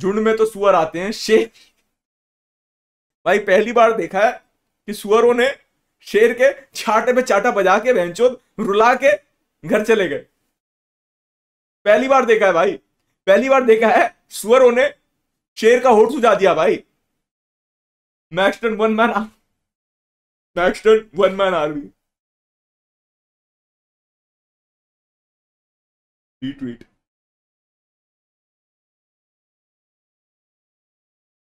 झुंड में तो सुअर आते हैं शेर भाई पहली बार देखा है कि सुअरों ने शेर के छाटे पे चाटा बजा के बहन रुला के घर चले गए पहली बार देखा है भाई पहली बार देखा है सुअरों ने शेर का होठ सुझा दिया भाई Maxtern one man Maxtern one man army tweet